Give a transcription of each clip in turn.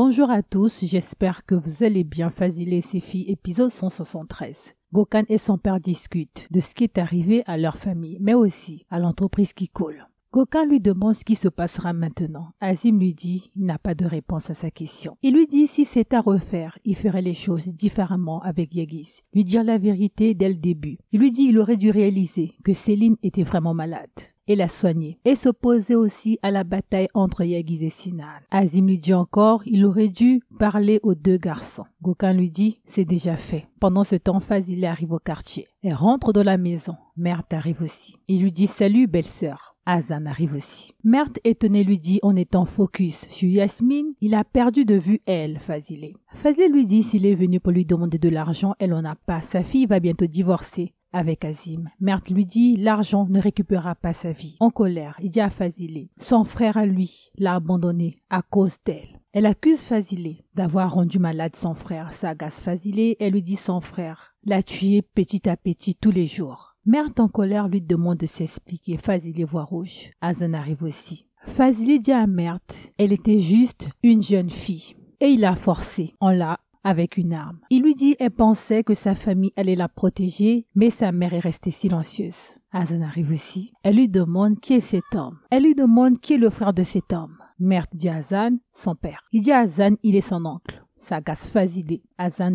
Bonjour à tous, j'espère que vous allez bien. Fasile et ses filles, épisode 173. Gokan et son père discutent de ce qui est arrivé à leur famille, mais aussi à l'entreprise qui coule. Gokan lui demande ce qui se passera maintenant. Azim lui dit il n'a pas de réponse à sa question. Il lui dit si c'est à refaire, il ferait les choses différemment avec Yagis. Lui dire la vérité dès le début. Il lui dit il aurait dû réaliser que Céline était vraiment malade et la soigner, et s'opposer aussi à la bataille entre Yagiz et Sinan. Azim lui dit encore, il aurait dû parler aux deux garçons. Gauquin lui dit, c'est déjà fait. Pendant ce temps, Fazil arrive au quartier. Elle rentre dans la maison. Mert arrive aussi. Il lui dit, salut belle-sœur. Azan arrive aussi. Mert étonné lui dit en étant focus sur Yasmine, il a perdu de vue elle, Fazile. Fazile lui dit s'il est venu pour lui demander de l'argent, elle en a pas. Sa fille va bientôt divorcer avec Azim. Mert lui dit l'argent ne récupérera pas sa vie. En colère, il dit à Fazilé son frère à lui l'a abandonné à cause d'elle. Elle accuse Fazile d'avoir rendu malade son frère. S'agace Fazilé elle lui dit son frère l'a tué petit à petit tous les jours. Mert en colère lui demande de s'expliquer. Fazilé voit rouge. Azan arrive aussi. Fazile dit à Mert elle était juste une jeune fille et il l'a forcée. On l'a avec une arme. Il lui dit elle pensait que sa famille allait la protéger, mais sa mère est restée silencieuse. Hazan arrive aussi. Elle lui demande qui est cet homme. Elle lui demande qui est le frère de cet homme. Mère dit Hazan, son père. Il dit à Hazan, il est son oncle. Ça agace Fazilé.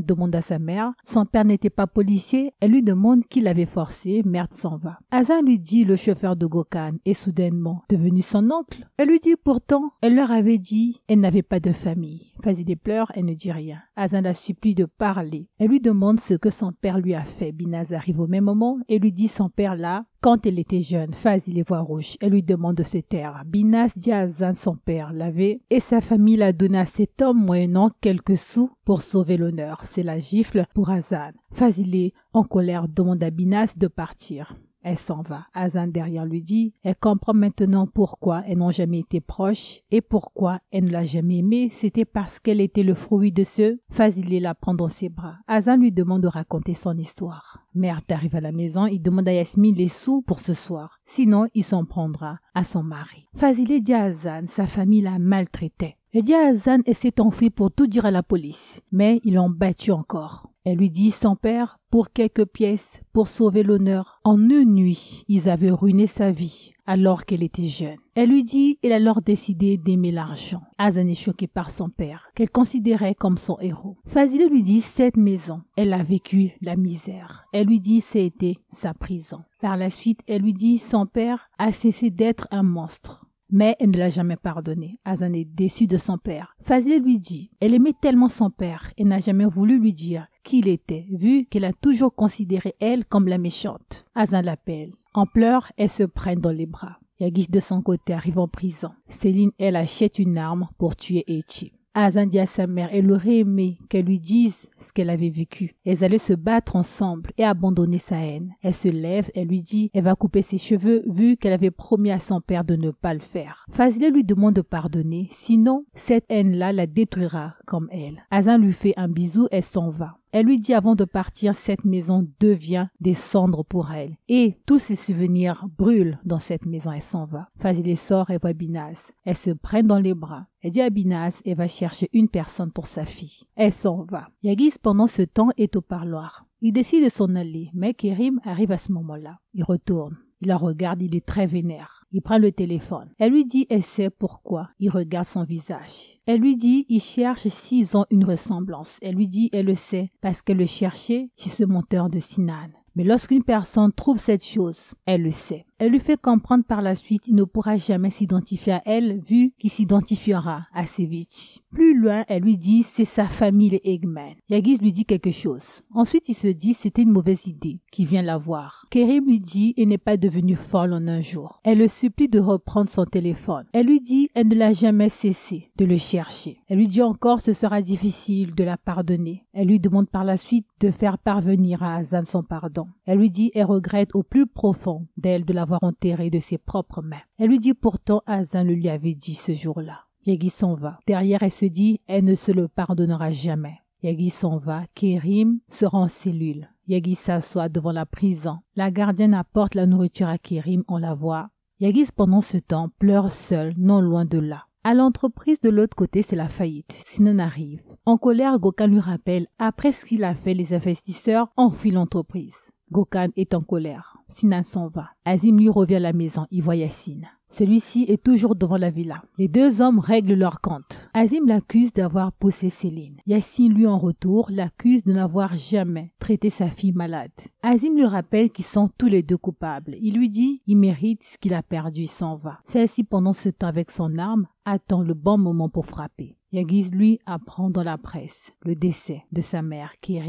demande à sa mère. Son père n'était pas policier. Elle lui demande qui l'avait forcé. Merde s'en va. azan lui dit le chauffeur de Gokan est soudainement devenu son oncle. Elle lui dit pourtant, elle leur avait dit, elle n'avait pas de famille. Fazilé pleure, elle ne dit rien. azan la supplie de parler. Elle lui demande ce que son père lui a fait. Binaz arrive au même moment et lui dit son père là, quand elle était jeune, Fazile les voit rouge. Elle lui demande de terres. taire. Binas Diazan, son père, l'avait et sa famille la donna à cet homme moyennant quelques sous pour sauver l'honneur. C'est la gifle pour Hazan. Fazilé, en colère, demande à Binas de partir. Elle s'en va. Hazan derrière lui dit Elle comprend maintenant pourquoi elles n'ont jamais été proches et pourquoi elle ne l'a jamais aimé. C'était parce qu'elle était le fruit de ce. Fazilé la prend dans ses bras. Hazan lui demande de raconter son histoire. Mert arrive à la maison. Il demande à Yasmine les sous pour ce soir. Sinon, il s'en prendra à son mari. Fazilé dit à Hazan Sa famille la maltraitait. Elle dit à Hazan elle s'est enfuie pour tout dire à la police. Mais ils l'ont battu encore. Elle lui dit Son père, pour quelques pièces, pour sauver l'honneur. En une nuit, ils avaient ruiné sa vie, alors qu'elle était jeune. Elle lui dit, Il a alors décidé d'aimer l'argent. Azan est choquée par son père, qu'elle considérait comme son héros. Fazil lui dit cette maison. Elle a vécu la misère. Elle lui dit c'était sa prison. Par la suite, elle lui dit son père a cessé d'être un monstre. Mais elle ne l'a jamais pardonné. Azan est déçu de son père. Fazil lui dit, elle aimait tellement son père et n'a jamais voulu lui dire qu'il était, vu qu'elle a toujours considéré elle comme la méchante. Azan l'appelle. En pleurs, elle se prend dans les bras. Yagis de son côté arrive en prison. Céline, elle achète une arme pour tuer Echi. Azan dit à sa mère, elle aurait aimé qu'elle lui dise ce qu'elle avait vécu. Elles allaient se battre ensemble et abandonner sa haine. Elle se lève, elle lui dit, elle va couper ses cheveux vu qu'elle avait promis à son père de ne pas le faire. Fazile lui demande de pardonner, sinon cette haine-là la détruira comme elle. Azan lui fait un bisou, elle s'en va. Elle lui dit avant de partir, cette maison devient des cendres pour elle. Et tous ses souvenirs brûlent dans cette maison. Elle s'en va. les sort et voit Binaz. Elle se prend dans les bras. Elle dit à Binaz et va chercher une personne pour sa fille. Elle s'en va. Yagiz, pendant ce temps, est au parloir. Il décide de s'en aller, mais Kérim arrive à ce moment-là. Il retourne. Il la regarde, il est très vénère. Il prend le téléphone. Elle lui dit elle sait pourquoi. Il regarde son visage. Elle lui dit il cherche s'ils ont une ressemblance. Elle lui dit elle le sait parce qu'elle le cherchait chez ce monteur de Sinan. Mais lorsqu'une personne trouve cette chose, elle le sait. Elle lui fait comprendre par la suite qu'il ne pourra jamais s'identifier à elle vu qu'il s'identifiera à Sevich. Plus loin, elle lui dit c'est sa famille les Eggman. Yagis lui dit quelque chose. Ensuite, il se dit c'était une mauvaise idée qui vient la voir. Kerim lui dit elle n'est pas devenu folle en un jour. Elle le supplie de reprendre son téléphone. Elle lui dit elle ne l'a jamais cessé de le chercher. Elle lui dit encore ce sera difficile de la pardonner. Elle lui demande par la suite de faire parvenir à Hazan son pardon. Elle lui dit elle regrette au plus profond d'elle de l'avoir enterré de ses propres mains. Elle lui dit pourtant Azin le lui avait dit ce jour-là. Yagi s'en va. Derrière, elle se dit, elle ne se le pardonnera jamais. Yagi s'en va. Kérim sera rend en cellule. Yagi s'assoit devant la prison. La gardienne apporte la nourriture à Kérim, on la voit. Yagis, pendant ce temps, pleure seul, non loin de là. À l'entreprise de l'autre côté, c'est la faillite. Sinon arrive. En colère, Gokan lui rappelle, après ce qu'il a fait, les investisseurs enfuient l'entreprise. Gokan est en colère. Sinan s'en va. Azim lui revient à la maison. Il voit Yassine. Celui-ci est toujours devant la villa. Les deux hommes règlent leur compte. Azim l'accuse d'avoir poussé Céline. Yassine, lui, en retour, l'accuse de n'avoir jamais traité sa fille malade. Azim lui rappelle qu'ils sont tous les deux coupables. Il lui dit il mérite ce qu'il a perdu Il s'en va. Celle-ci, pendant ce temps avec son arme, attend le bon moment pour frapper. Yagiz, lui, apprend dans la presse le décès de sa mère, qui est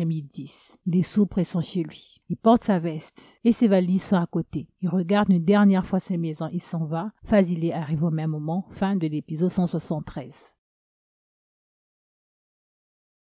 Il est sous pression chez lui. Il porte sa veste et ses valises sont à côté. Il regarde une dernière fois ses maisons. Il s'en va. Fazilé arrive au même moment. Fin de l'épisode 173.